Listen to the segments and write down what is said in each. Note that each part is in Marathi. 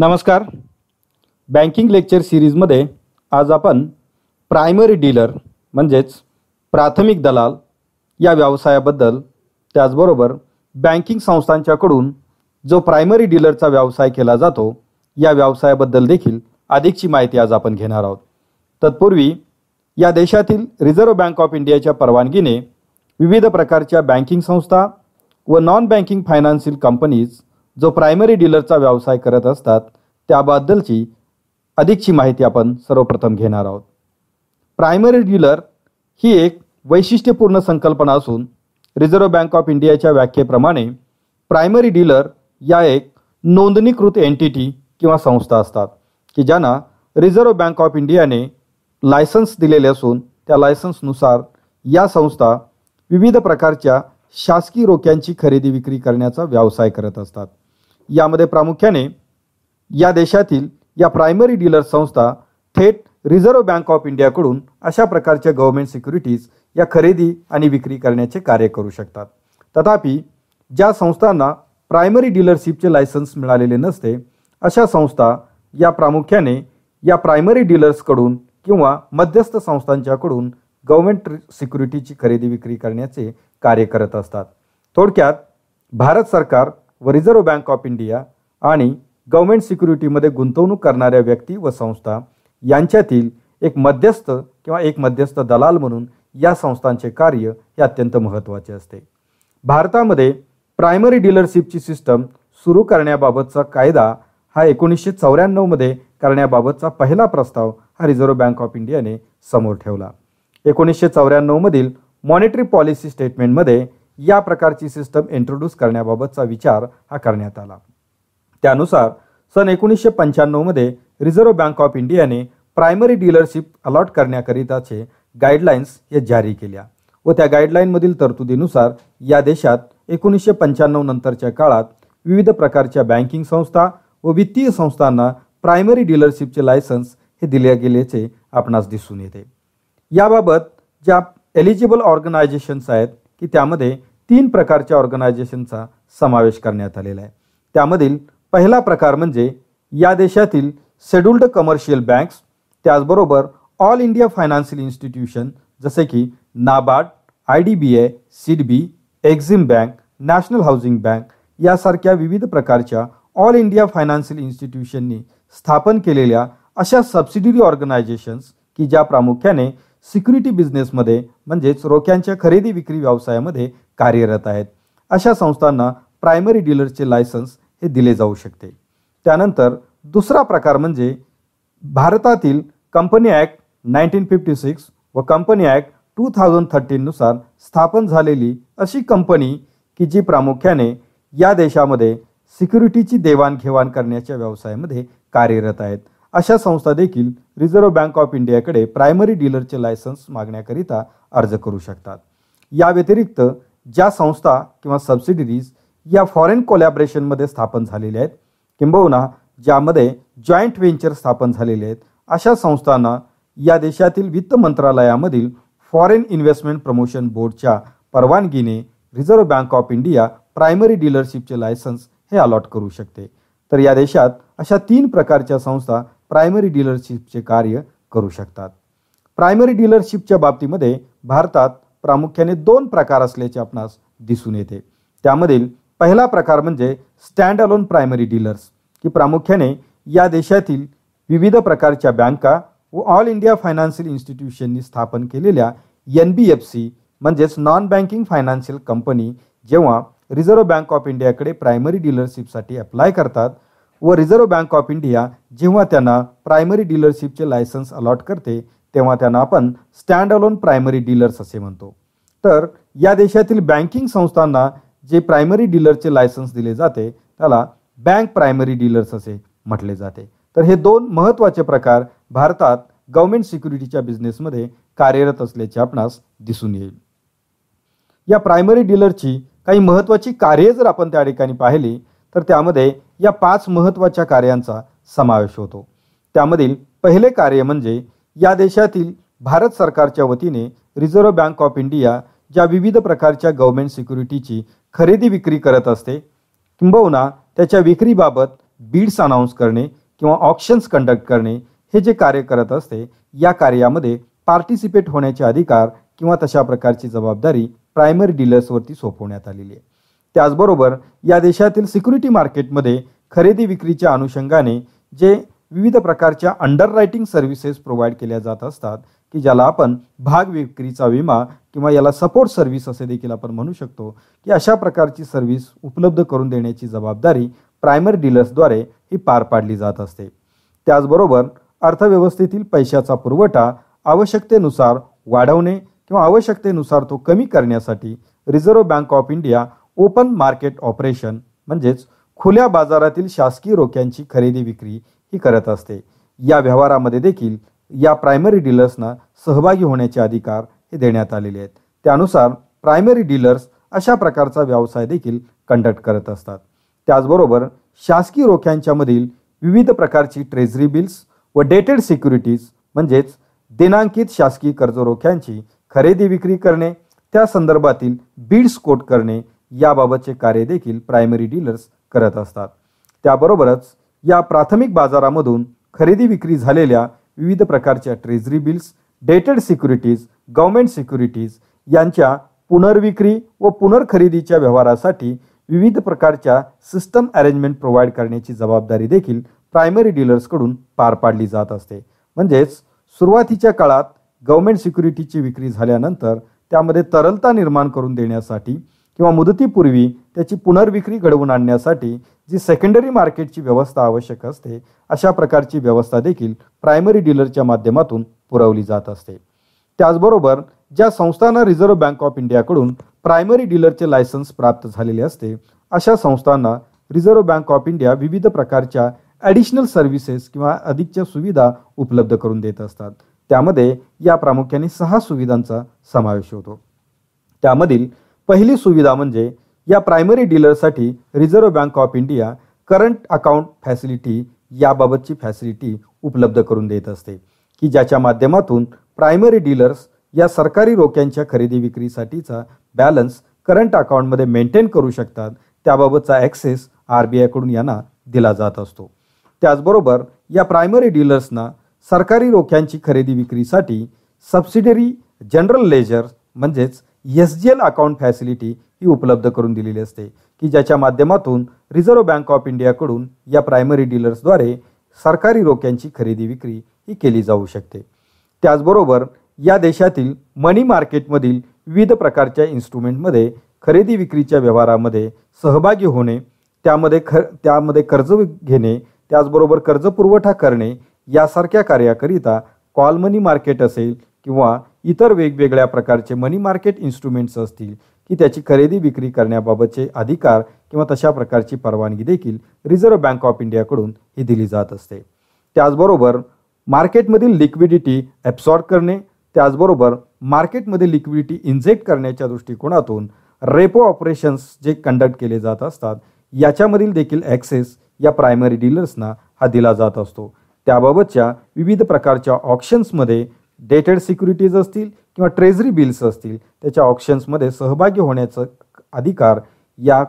नमस्कार बँकिंग लेक्चर सिरीजमध्ये आज आपण प्रायमरी डीलर म्हणजेच प्राथमिक दलाल या व्यवसायाबद्दल त्याचबरोबर बँकिंग संस्थांच्याकडून जो प्रायमरी डीलरचा व्यवसाय केला जातो या व्यवसायाबद्दल देखील अधिकची माहिती आज आपण घेणार आहोत तत्पूर्वी या देशातील रिझर्व्ह बँक ऑफ इंडियाच्या परवानगीने विविध प्रकारच्या बँकिंग संस्था व नॉन बँकिंग फायनान्शियल कंपनीज जो प्रायमरी डीलरचा व्यवसाय करत असतात त्याबद्दलची अधिकची माहिती आपण सर्वप्रथम घेणार आहोत प्रायमरी डीलर ही एक वैशिष्ट्यपूर्ण संकल्पना असून रिझर्व बँक ऑफ इंडियाच्या व्याख्येप्रमाणे प्रायमरी डीलर या एक नोंदणीकृत एंटिटी किंवा संस्था असतात की ज्यांना रिझर्व्ह बँक ऑफ इंडियाने लायसन्स दिलेले असून त्या लायसन्सनुसार या संस्था विविध प्रकारच्या शासकीय रोख्यांची खरेदी विक्री करण्याचा व्यवसाय करत असतात यामध्ये प्रामुख्याने या देशातील या प्रायमरी डीलर संस्था थेट रिझर्व्ह बँक ऑफ इंडियाकडून अशा प्रकारच्या गव्हर्मेंट सिक्युरिटीज या खरेदी आणि विक्री करण्याचे कार्य करू शकतात तथापि ज्या संस्थांना प्रायमरी डीलरशिपचे लायसन्स मिळालेले नसते अशा संस्था या प्रामुख्याने या प्रायमरी डीलर्सकडून किंवा मध्यस्थ संस्थांच्याकडून गव्हर्मेंट सिक्युरिटीची खरेदी विक्री करण्याचे कार्य करत असतात थोडक्यात भारत सरकार व रिझर्व्ह बँक ऑफ इंडिया आणि गव्हर्मेंट सिक्युरिटीमध्ये गुंतवणूक करणाऱ्या व्यक्ती व संस्था यांच्यातील एक मध्यस्थ किंवा एक मध्यस्थ दलाल म्हणून या संस्थांचे कार्य हे अत्यंत महत्त्वाचे असते भारतामध्ये प्रायमरी डीलरशिपची सिस्टम सुरू करण्याबाबतचा कायदा हा एकोणीसशे चौऱ्याण्णवमध्ये करण्याबाबतचा पहिला प्रस्ताव हा रिझर्व्ह बँक ऑफ इंडियाने समोर ठेवला एकोणीसशे चौऱ्याण्णवमधील मॉनिटरी पॉलिसी स्टेटमेंटमध्ये या प्रकारची सिस्टम इंट्रोड्यूस करण्याबाबतचा विचार हा करण्यात आला त्यानुसार सन एकोणीसशे पंच्याण्णवमध्ये रिझर्व्ह बँक ऑफ इंडियाने प्रायमरी डीलरशिप अलॉट करण्याकरिताचे गाईडलाईन्स हे जारी केल्या व त्या गाईडलाईनमधील तरतुदीनुसार या देशात एकोणीसशे पंच्याण्णव नंतरच्या काळात विविध प्रकारच्या बँकिंग संस्था व वित्तीय संस्थांना प्रायमरी डीलरशिपचे लायसन्स हे दिले गेल्याचे आपणास दिसून येते याबाबत ज्या एलिजिबल ऑर्गनायझेशन्स आहेत की त्यामध्ये तीन प्रकारच्या ऑर्गनायझेशनचा समावेश करण्यात आलेला आहे त्यामधील पहिला प्रकार म्हणजे या देशातील शेड्युल्ड कमर्शियल बँक्स त्याचबरोबर ऑल इंडिया फायनान्शियल इन्स्टिट्यूशन जसे की NABARD I D B A SIDBI Exim bank national housing bank यासारख्या विविध प्रकारच्या ऑल इंडिया फायनान्शियल इन्स्टिट्यूशननी स्थापन केलेल्या अशा सबसिडरी ऑर्गनायझेशन्स की ज्या प्रामुख्याने सिक्युरिटी बिझनेसमध्ये म्हणजेच रोख्यांच्या खरेदी विक्री व्यवसायामध्ये कार्यरत आहेत अशा संस्थांना प्रायमरी डीलरचे लायसन्स हे दिले जाऊ शकते त्यानंतर दुसरा प्रकार म्हणजे भारतातील company act nineteen fifty six व कंपनी ॲक्ट टू थाउजंड थर्टीननुसार स्थापन झालेली अशी कंपनी की जी प्रामुख्याने या देशामध्ये सिक्युरिटीची देवाणघेवाण करण्याच्या व्यवसायामध्ये कार्यरत आहेत अशा संस्था देखील रिझर्व्ह बँक ऑफ इंडियाकडे प्रायमरी डीलरचे लायसन्स मागण्याकरिता अर्ज करू शकतात या व्यतिरिक्त ज्या संस्था किंवा सबसिडरीज या फॉरेन कोलॅबरेशनमध्ये स्थापन झालेल्या आहेत किंबहुना ज्यामध्ये जॉईंट व्हेंचर स्थापन झालेले आहेत अशा संस्थांना या देशातील वित्त मंत्रालयामधील फॉरेन इन्व्हेस्टमेंट प्रमोशन बोर्डच्या परवानगीने reserve bank of India primary डीलरशिपचे लायसन्स हे अलॉट करू शकते तर या देशात अशा तीन प्रकारच्या संस्था प्रायमरी डीलरशिपचे कार्य करू शकतात प्रायमरी डीलरशिपच्या बाबतीमध्ये भारतात प्रामुख्याने दोन प्रकार असल्याचे आपणास दिसून येते त्यामधील पहिला प्रकार म्हणजे स्टँड अलोन प्रायमरी डीलर्स की प्रामुख्याने या देशातील विविध प्रकारच्या बँका व ऑल इंडिया फायनान्शियल इन्स्टिट्यूशननी स्थापन केलेल्या एन बी एफ सी म्हणजेच नॉन बँकिंग फायनान्शियल कंपनी जेव्हा रिझर्व्ह बँक ऑफ इंडियाकडे प्रायमरी डीलरशिपसाठी अप्लाय करतात व रिझर्व्ह बँक ऑफ इंडिया जेव्हा त्यांना प्रायमरी डीलरशिपचे लायसन्स अलॉट करते तेव्हा त्यांना आपण स्टँड अलोन प्रायमरी डीलर्स असे म्हणतो तर या देशातील बँकिंग संस्थांना जे प्रायमरी डीलरचे लायसन्स दिले जाते त्याला बँक प्रायमरी डीलर्स असे म्हटले जाते तर हे दोन महत्त्वाचे प्रकार भारतात गव्हर्मेंट सिक्युरिटीच्या बिझनेसमध्ये कार्यरत असल्याचे आपणास दिसून येईल या प्रायमरी डीलरची काही महत्त्वाची कार्ये जर आपण त्या ठिकाणी पाहिली तर त्यामध्ये या पाच महत्त्वाच्या कार्यांचा समावेश होतो त्यामधील पहिले कार्य म्हणजे या देशातील भारत सरकारच्या वतीने रिझर्व्ह बँक ऑफ इंडिया ज्या विविध प्रकारच्या गव्हर्मेंट सिक्युरिटीची खरेदी विक्री करत असते किंबहुना त्याच्या विक्रीबाबत बीड्स अनाऊन्स करणे किंवा ऑप्शन्स कंडक्ट करणे हे जे कार्य करत असते या कार्यामध्ये पार्टिसिपेट होण्याचे अधिकार किंवा तशा प्रकारची जबाबदारी प्रायमरी डीलर्सवरती सोपवण्यात आलेली आहे त्याचबरोबर या देशातील सिक्युरिटी मार्केटमध्ये खरेदी विक्रीच्या अनुषंगाने जे विविध प्रकारच्या अंडर रायटिंग सर्व्हिसेस प्रोव्हाइड केल्या जात असतात की ज्याला आपण भाग विक्रीचा विमा किंवा याला सपोर्ट सर्व्हिस असे देखील आपण म्हणू शकतो की अशा प्रकारची सर्व्हिस उपलब्ध करून देण्याची जबाबदारी प्रायमरी डीलर्सद्वारे ही पार पाडली जात असते त्याचबरोबर अर्थव्यवस्थेतील पैशाचा पुरवठा आवश्यकतेनुसार वाढवणे किंवा आवश्यकतेनुसार तो कमी करण्यासाठी reserve bank of India open market operation म्हणजेच खुल्या बाजारातील शासकीय रोख्यांची खरेदी विक्री ही करत असते या व्यवहारामध्ये देखील या प्रायमरी डीलर्सना सहभागी होण्याचे अधिकार हे देण्यात आलेले आहेत त्यानुसार प्रायमरी डीलर्स अशा प्रकारचा व्यवसाय देखील कंडक्ट करत असतात त्याचबरोबर शासकीय रोख्यांच्यामधील विविध प्रकारची ट्रेझरी बिल्स व डेटेड सिक्युरिटीज म्हणजेच दिनांकित शासकीय कर्ज रोख्यांची खरेदी विक्री करणे त्या संदर्भातील बीड्स कोट करणे याबाबतचे कार्य देखील प्रायमरी डीलर्स करत असतात त्याबरोबरच या प्राथमिक बाजारामधून खरेदी विक्री झालेल्या विविध प्रकारच्या treasury bills dated securities government securities यांच्या पुनर्विक्री व पुनर्खरेदीच्या व्यवहारासाठी विविध प्रकारच्या सिस्टम अरेंजमेंट प्रोव्हाइड करण्याची जबाबदारी देखील प्रायमरी डीलर्सकडून पार पाडली जात असते म्हणजेच सुरुवातीच्या काळात गव्हर्मेंट सिक्युरिटीची विक्री झाल्यानंतर त्यामध्ये तरलता निर्माण करून देण्यासाठी किंवा मुदतीपूर्वी त्याची पुनर्विक्री घडवून आणण्यासाठी जी सेकंडरी मार्केटची व्यवस्था आवश्यक असते अशा प्रकारची व्यवस्था देखील प्रायमरी डीलरच्या माध्यमातून पुरवली जात असते त्याचबरोबर ज्या संस्थांना रिझर्व्ह बँक ऑफ इंडियाकडून प्रायमरी डीलरचे लायसन्स प्राप्त झालेले असते अशा संस्थांना रिझर्व्ह बँक ऑफ इंडिया विविध प्रकारच्या ॲडिशनल सर्व्हिसेस किंवा अधिकच्या सुविधा उपलब्ध करून देत असतात त्यामध्ये या प्रामुख्याने सहा सुविधांचा समावेश होतो त्यामधील पहिली सुविधा म्हणजे या प्रायमरी डीलरसाठी reserve bank of India current account facility याबाबतची फॅसिलिटी उपलब्ध करून देत असते की ज्याच्या माध्यमातून प्रायमरी डीलर्स या सरकारी रोख्यांच्या खरेदी विक्रीसाठीचा बॅलन्स करंट अकाउंटमध्ये मेंटेन करू शकतात त्याबाबतचा ॲक्सेस आर बी आयकडून यांना दिला जात असतो त्याचबरोबर या प्रायमरी डीलर्सना सरकारी रोख्यांची खरेदी विक्रीसाठी सबसिडरी जनरल लेजर म्हणजेच S G L account facility ही उपलब्ध करून दिलेली असते की ज्याच्या माध्यमातून रिझर्व्ह बँक ऑफ इंडियाकडून या प्रायमरी डीलर्सद्वारे सरकारी रोख्यांची खरेदी विक्री ही केली जाऊ शकते त्याचबरोबर या देशातील मनी मार्केटमधील विविध प्रकारच्या इन्स्ट्रुमेंटमध्ये खरेदी विक्रीच्या व्यवहारामध्ये सहभागी होणे त्यामध्ये खर त्यामध्ये कर्ज घेणे त्याचबरोबर कर्ज पुरवठा करणे यासारख्या कार्याकरिता कॉल मनी मार्केट असेल किंवा इतर वेगवेगळ्या प्रकारचे मनी मार्केट इन्स्ट्रुमेंट्स असतील की त्याची खरेदी विक्री करण्याबाबतचे अधिकार किंवा तशा प्रकारची परवानगी देखील रिझर्व्ह बँक ऑफ इंडियाकडून ही दिली जात असते त्याचबरोबर मार्केटमधील लिक्विडिटी ॲब्सॉर्ब करणे त्याचबरोबर मार्केटमध्ये लिक्विडिटी इंजेक्ट करण्याच्या दृष्टिकोनातून रेपो ऑपरेशन्स जे कंडक्ट केले जात असतात याच्यामधील देखील ॲक्सेस या प्रायमरी डीलर्सना हा दिला जात असतो त्याबाबतच्या विविध प्रकारच्या ऑप्शन्समध्ये डेटेड सिक्युरिटीज असतील किंवा ट्रेझरी बिल्स असतील त्याच्या ऑप्शन्समध्ये सहभागी होण्याचं अधिकार या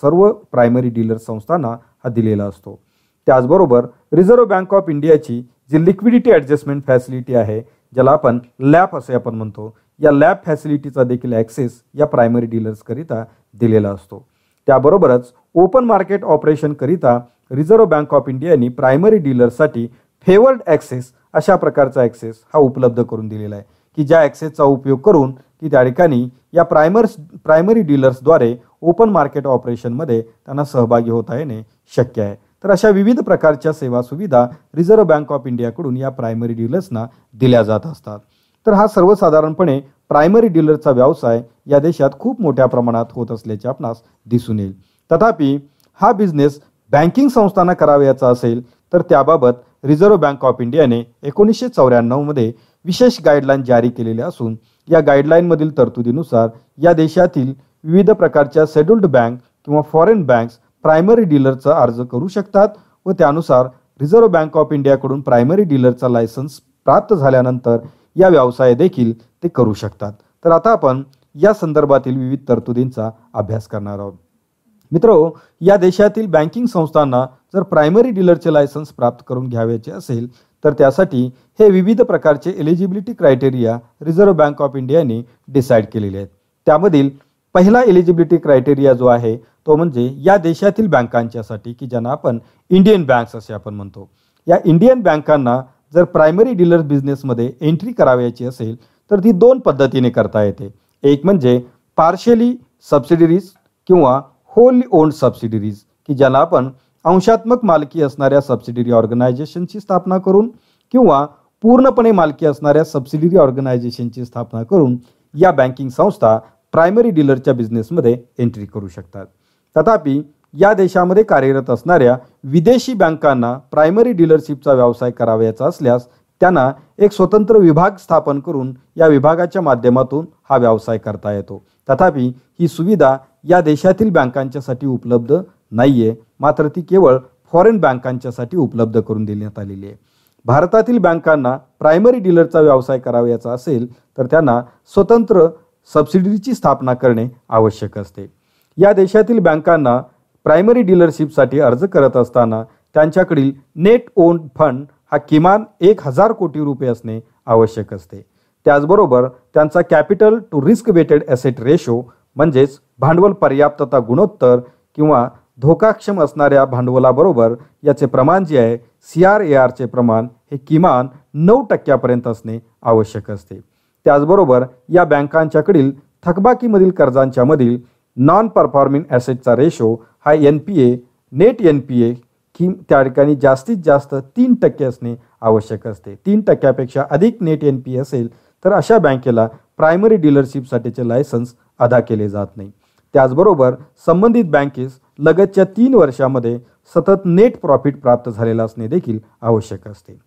सर्व प्रायमरी डीलर संस्थांना हा दिलेला असतो त्याचबरोबर रिझर्व्ह बँक ऑफ इंडियाची जी लिक्विडिटी ॲडजस्टमेंट फॅसिलिटी आहे ज्याला आपण लॅप असे आपण म्हणतो या लॅब फॅसिलिटीचा देखील ॲक्सेस या प्रायमरी डीलर्सकरिता दिलेला असतो त्याबरोबरच ओपन मार्केट ऑपरेशनकरिता रिझर्व्ह बँक ऑफ इंडियानी प्रायमरी डीलर्ससाठी फेवर्ड ॲक्सेस अशा प्रकारचा ॲक्सेस हा उपलब्ध करून दिलेला आहे की ज्या ॲक्सेसचा उपयोग करून की त्या ठिकाणी या प्रायमर्स प्रायमरी डीलर्सद्वारे ओपन मार्केट ऑपरेशनमध्ये त्यांना सहभागी होता येणे शक्य आहे तर अशा विविध प्रकारच्या सेवा सुविधा रिझर्व्ह बँक ऑफ इंडियाकडून या प्रायमरी डीलर्सना दिल्या जात असतात तर हा सर्वसाधारणपणे प्रायमरी डीलरचा व्यवसाय या देशात खूप मोठ्या प्रमाणात होत असल्याचे आपणास दिसून येईल तथापि हा बिझनेस बँकिंग संस्थांना करावयाचा असेल तर त्याबाबत रिझर्व्ह बँक ऑफ इंडियाने एकोणीसशे चौऱ्याण्णवमध्ये विशेष गाईडलाईन जारी केलेले असून या गाईडलाईनमधील तरतुदीनुसार या देशातील विविध प्रकारच्या शेड्युल्ड बँक किंवा फॉरेन बँक्स प्रायमरी डीलरचा अर्ज करू शकतात व त्यानुसार रिझर्व्ह बँक ऑफ इंडियाकडून प्रायमरी डीलरचा लायसन्स प्राप्त झाल्यानंतर या व्यवसाय देखील ते करू शकतात तर आता आपण या संदर्भातील विविध तरतुदींचा अभ्यास करणार आहोत मित्र या देशातील बँकिंग संस्थांना जर प्रायमरी डीलरचे लायसन्स प्राप्त करून घ्यावयाचे असेल तर त्यासाठी हे विविध प्रकारचे eligibility criteria reserve bank of इंडियाने डिसाईड केलेले आहेत त्यामधील पहिला एलिजिबिलिटी क्रायटेरिया जो आहे तो म्हणजे या देशातील बँकांच्यासाठी की ज्यांना आपण इंडियन बँक्स असे आपण म्हणतो या इंडियन बँकांना जर प्रायमरी डीलर बिझनेसमध्ये एंट्री करावयाची असेल तर ती दोन पद्धतीने करता येते एक म्हणजे पार्शली सबसिडरीज किंवा होली ओन्ड सबसिडिरीज की ज्याला आपण अंशात्मक मालकी असणाऱ्या सबसिडरी ऑर्गनायझेशनची स्थापना करून किंवा पूर्णपणे मालकी असणाऱ्या सबसिडिरी ऑर्गनायझेशनची स्थापना करून या बँकिंग संस्था प्रायमरी डीलरच्या बिझनेसमध्ये एंट्री करू शकतात तथापि या देशामध्ये कार्यरत असणाऱ्या विदेशी बँकांना प्रायमरी डीलरशिपचा व्यवसाय करावयाचा असल्यास त्यांना एक स्वतंत्र विभाग स्थापन करून या विभागाच्या माध्यमातून हा व्यवसाय करता येतो तथापि ही सुविधा या देशातील बँकांच्यासाठी उपलब्ध नाही आहे मात्र ती केवळ फॉरेन बँकांच्यासाठी उपलब्ध करून देण्यात आलेली आहे भारतातील बँकांना प्रायमरी डीलरचा व्यवसाय करावयाचा असेल तर त्यांना स्वतंत्र सबसिडीची स्थापना करणे आवश्यक असते या देशातील बँकांना प्रायमरी डीलरशिपसाठी अर्ज करत असताना त्यांच्याकडील नेट ओन फंड हा किमान एक हजार कोटी रुपये असणे आवश्यक असते त्याचबरोबर त्यांचा capital to risk weighted asset ratio म्हणजेच भांडवल पर्याप्तता गुणोत्तर किंवा धोकाक्षम असणाऱ्या भांडवलाबरोबर याचे प्रमाण जे आहे सी आर ए आरचे प्रमाण हे किमान नऊ टक्क्यापर्यंत असणे आवश्यक असते त्याचबरोबर या बँकांच्याकडील थकबाकीमधील कर्जांच्यामधील नॉन परफॉर्मिंग ॲसेटचा रेशो हा N P A net N P A कि त्या ठिकाणी जास्तीत जास्त तीन टक्के असणे आवश्यक असते तीन टक्क्यापेक्षा अधिक नेट एन पी असेल तर अशा बँकेला प्रायमरी डीलरशिपसाठीचे लायसन्स अदा केले जात नाही त्याचबरोबर संबंधित बँकेस लगतच्या तीन वर्षामध्ये सतत नेट प्रॉफिट प्राप्त झालेला असणे देखील आवश्यक असते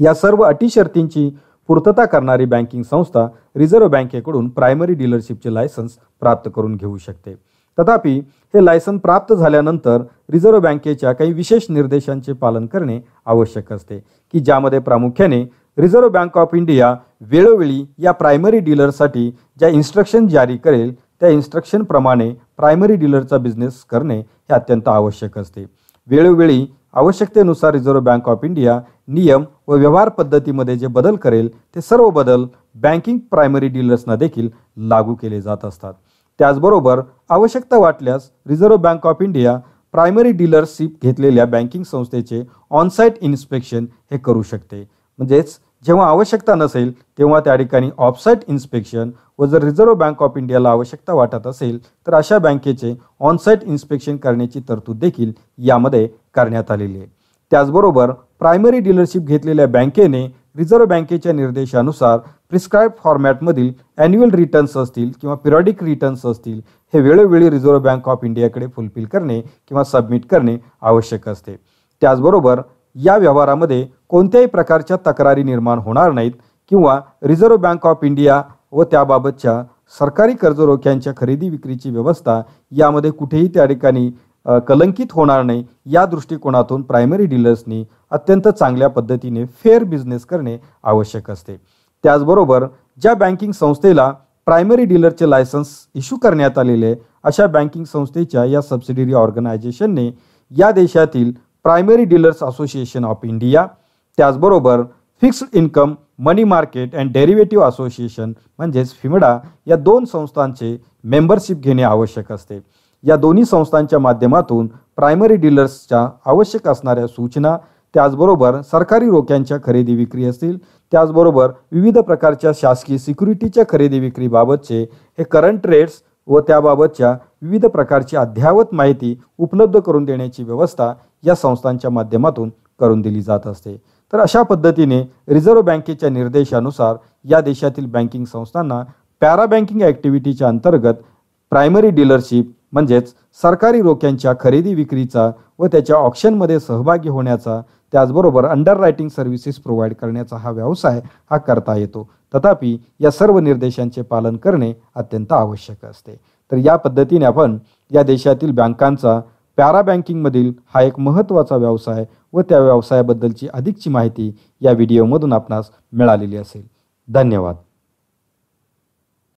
या सर्व अटी शर्तींची पूर्तता करणारी बँकिंग संस्था रिझर्व्ह बँकेकडून प्रायमरी डीलरशिपचे लायसन्स प्राप्त करून घेऊ शकते तथापि हे लायसन प्राप्त झाल्यानंतर रिझर्व्ह बँकेच्या काही विशेष निर्देशांचे पालन करणे आवश्यक असते की ज्यामध्ये प्रामुख्याने रिझर्व्ह बँक ऑफ इंडिया वेळोवेळी या प्रायमरी डीलरसाठी ज्या इन्स्ट्रक्शन जारी करेल त्या इन्स्ट्रक्शनप्रमाणे प्रायमरी डीलरचा बिझनेस करणे हे अत्यंत आवश्यक असते वेळोवेळी आवश्यकतेनुसार रिझर्व्ह बँक ऑफ इंडिया नियम व व्यवहार पद्धतीमध्ये जे बदल करेल ते सर्व बदल बँकिंग प्रायमरी डीलर्सना देखील लागू केले जात असतात त्याचबरोबर आवश्यकता वाटल्यास reserve bank of India primary dealership घेतलेल्या बँकिंग संस्थेचे ऑनसाईट इन्स्पेक्शन हे करू शकते म्हणजेच जेव्हा आवश्यकता नसेल तेव्हा त्या ठिकाणी ऑफसाईट इन्स्पेक्शन व जर रिझर्व्ह बँक ऑफ इंडियाला आवश्यकता वाटत असेल तर अशा बँकेचे ऑनसाईट इन्स्पेक्शन करण्याची तरतूद देखील यामध्ये करण्यात आलेली आहे त्याचबरोबर प्रायमरी डीलरशिप घेतलेल्या बँकेने रिझर्व्ह बँकेच्या निर्देशानुसार प्रिस्क्राईब फॉर्मॅटमधील ॲन्युअल रिटर्न्स असतील किंवा पिरॉडिक रिटर्न्स असतील हे वेळोवेळी रिझर्व्ह बँक ऑफ इंडियाकडे फुलफिल करणे किंवा सबमिट करणे आवश्यक असते त्याचबरोबर या व्यवहारामध्ये कोणत्याही प्रकारच्या तक्रारी निर्माण होणार नाहीत किंवा रिझर्व्ह बँक ऑफ इंडिया व त्याबाबतच्या सरकारी कर्जरोख्यांच्या खरेदी विक्रीची व्यवस्था यामध्ये कुठेही त्या ठिकाणी कलंकित होणार नाही या दृष्टिकोनातून प्रायमरी डीलर्सनी अत्यंत चांगल्या पद्धतीने फेअर बिझनेस करणे आवश्यक असते त्याचबरोबर ज्या बँकिंग संस्थेला प्रायमरी डीलरचे लायसन्स इश्यू करण्यात आलेले अशा बँकिंग संस्थेच्या या सबसिडीरी ऑर्गनायझेशनने या देशातील primary dealers association of India त्याचबरोबर fixed income money market and derivative association म्हणजेच फिमडा या दोन संस्थांचे मेंबरशिप घेणे आवश्यक असते या दोन्ही संस्थांच्या माध्यमातून प्रायमरी डीलर्सच्या आवश्यक असणाऱ्या सूचना त्याचबरोबर सरकारी रोख्यांच्या खरेदी विक्री असतील त्याचबरोबर विविध प्रकारच्या शासकीय सिक्युरिटीच्या खरेदी विक्रीबाबतचे हे करंट रेट्स व त्याबाबतच्या विविध प्रकारची अद्ययावत माहिती उपलब्ध करून देण्याची व्यवस्था या संस्थांच्या माध्यमातून करून दिली जात असते तर अशा पद्धतीने रिझर्व्ह बँकेच्या निर्देशानुसार या देशातील बँकिंग संस्थांना पॅरा बँकिंग ॲक्टिव्हिटीच्या अंतर्गत प्रायमरी डीलरशिप म्हणजेच सरकारी रोख्यांच्या खरेदी विक्रीचा व त्याच्या ऑप्शनमध्ये सहभागी होण्याचा त्याचबरोबर अंडर रायटिंग सर्व्हिसेस प्रोव्हाइड करण्याचा हा व्यवसाय हा करता येतो तथापि या सर्व निर्देशांचे पालन करणे अत्यंत आवश्यक असते तर या पद्धतीने आपण या देशातील बँकांचा पॅरा बँकिंगमधील हा एक महत्त्वाचा व्यवसाय व त्या व्यवसायाबद्दलची अधिकची माहिती या व्हिडिओमधून आपणास मिळालेली असेल धन्यवाद